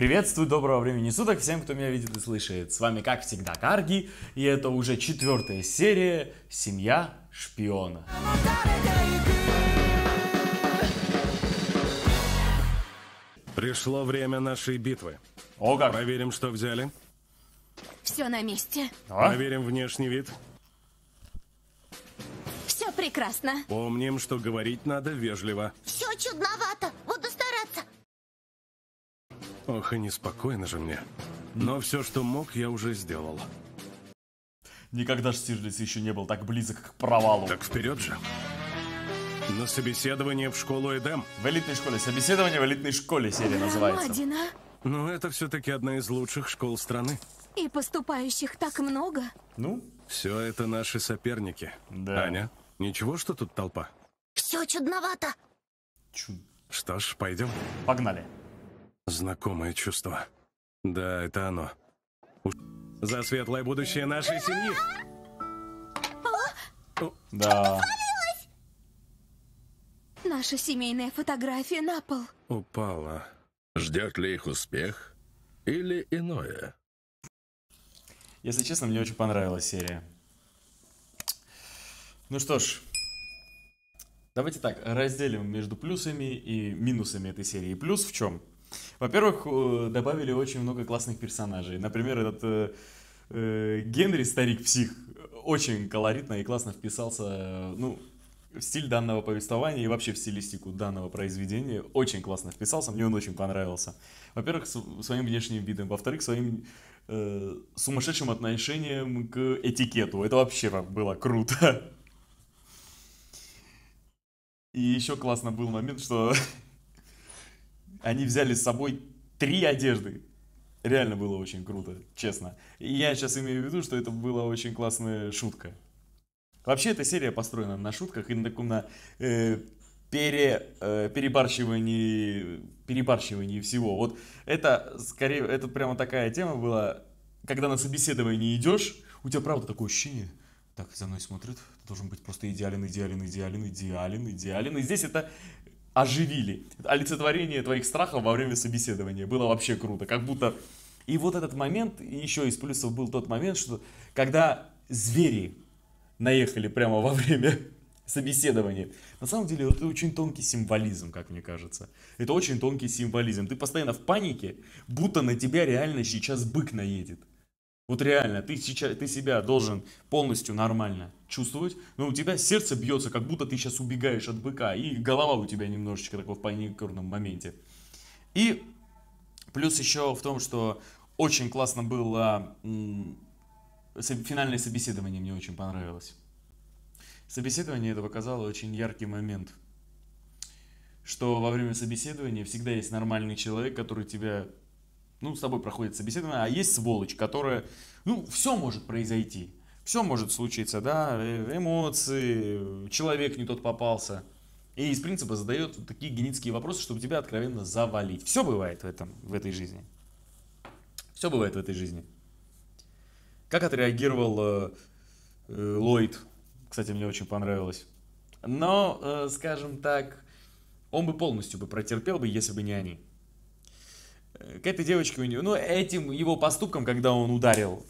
Приветствую, доброго времени суток всем, кто меня видит и слышит. С вами, как всегда, Карги, и это уже четвертая серия «Семья шпиона». Пришло время нашей битвы. О, как. Проверим, что взяли. Все на месте. А? Проверим внешний вид. Все прекрасно. Помним, что говорить надо вежливо. Все чудновато. Ох, и неспокойно же мне. Но все, что мог, я уже сделал. Никогда Штирлиц еще не был так близок к провалу. Так вперед же. На собеседование в школу Эдем. В элитной школе. Собеседование в элитной школе серия называется. Ладина. Ну, это все-таки одна из лучших школ страны. И поступающих так много. Ну? Все это наши соперники. Да. Аня, ничего, что тут толпа? Все чудновато. Чуд. Что ж, пойдем. Погнали. Знакомое чувство. Да, это оно. У... За светлое будущее нашей семьи! А? да. Наша семейная фотография на пол. Упала. Ждет ли их успех или иное? Если честно, мне очень понравилась серия. Ну что ж, давайте так, разделим между плюсами и минусами этой серии. Плюс в чем? Во-первых, э, добавили очень много классных персонажей. Например, этот э, э, Генри, старик-псих, очень колоритно и классно вписался, ну, в стиль данного повествования и вообще в стилистику данного произведения очень классно вписался, мне он очень понравился. Во-первых, своим внешним видом, во-вторых, своим э, сумасшедшим отношением к этикету. Это вообще было круто. И еще классно был момент, что они взяли с собой три одежды. Реально было очень круто, честно. И я сейчас имею в виду, что это была очень классная шутка. Вообще эта серия построена на шутках и на таком на э, пере, э, перебарщивании, перебарщивании всего. Вот это скорее, это прямо такая тема была, когда на собеседование идешь, у тебя правда такое ощущение, так, за мной смотрят, должен быть просто идеален, идеален, идеален, идеален, идеален. И здесь это оживили. Олицетворение твоих страхов во время собеседования было вообще круто. Как будто... И вот этот момент, еще из плюсов был тот момент, что когда звери наехали прямо во время собеседование. На самом деле это очень тонкий символизм, как мне кажется. Это очень тонкий символизм. Ты постоянно в панике, будто на тебя реально сейчас бык наедет. Вот реально, ты, сейчас, ты себя должен полностью нормально чувствовать, но ну, у тебя сердце бьется, как будто ты сейчас убегаешь от быка, и голова у тебя немножечко такой в паникурном моменте. И плюс еще в том, что очень классно было финальное собеседование, мне очень понравилось. Собеседование это показало очень яркий момент, что во время собеседования всегда есть нормальный человек, который тебя ну, с тобой проходит собеседование, а есть сволочь, которая, ну, все может произойти. Все может случиться, да, э, эмоции, человек не тот попался. И из принципа задает вот такие генетические вопросы, чтобы тебя откровенно завалить. Все бывает в, этом, в этой жизни. Все бывает в этой жизни. Как отреагировал э, э, Ллойд? Кстати, мне очень понравилось. Но, э, скажем так, он бы полностью бы протерпел бы, если бы не они к этой девочке у него, ну, этим его поступком, когда он ударил,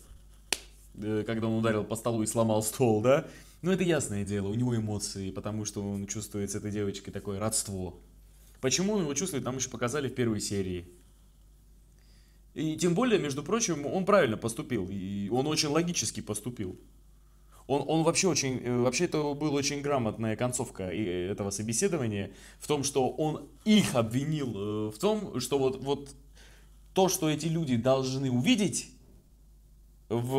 э, когда он ударил по столу и сломал стол, да, ну, это ясное дело, у него эмоции, потому что он чувствует с этой девочкой такое родство. Почему он его чувствует, нам еще показали в первой серии. И тем более, между прочим, он правильно поступил, и он очень логически поступил. Он, он вообще очень, э, вообще это была очень грамотная концовка э, этого собеседования в том, что он их обвинил в том, что вот, вот то, что эти люди должны увидеть в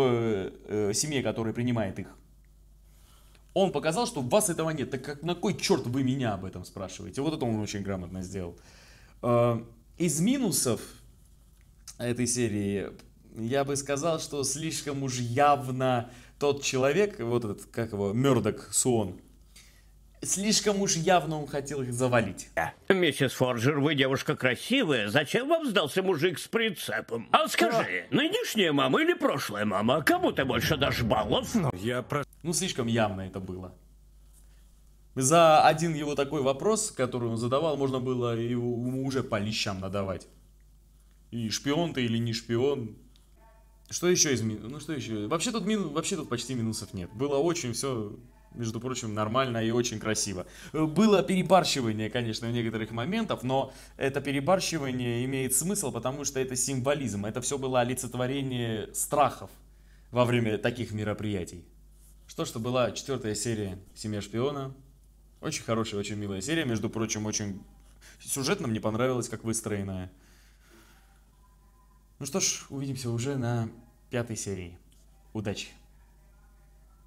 э, семье, которая принимает их, он показал, что у вас этого нет. Так как на кой черт вы меня об этом спрашиваете? Вот это он очень грамотно сделал. Э, из минусов этой серии я бы сказал, что слишком уж явно тот человек, вот этот, как его, Мердок Суон, Слишком уж явно он хотел их завалить. Миссис Форджер, вы девушка красивая. Зачем вам сдался мужик с прицепом? А скажи, а? нынешняя мама или прошлая мама? Кому ты больше дашь баллов? Ну, я про... Ну, слишком явно это было. За один его такой вопрос, который он задавал, можно было ему уже по лещам надавать. И шпион ты или не шпион. Что еще из минусов? Ну что еще? Вообще тут, мин... Вообще тут почти минусов нет. Было очень все между прочим, нормально и очень красиво. Э, было перебарщивание, конечно, в некоторых моментах, но это перебарщивание имеет смысл, потому что это символизм. Это все было олицетворение страхов во время таких мероприятий. Что что была четвертая серия «Семья шпиона». Очень хорошая, очень милая серия, между прочим, очень сюжетно мне понравилось, как выстроенная. Ну что ж, увидимся уже на пятой серии. Удачи!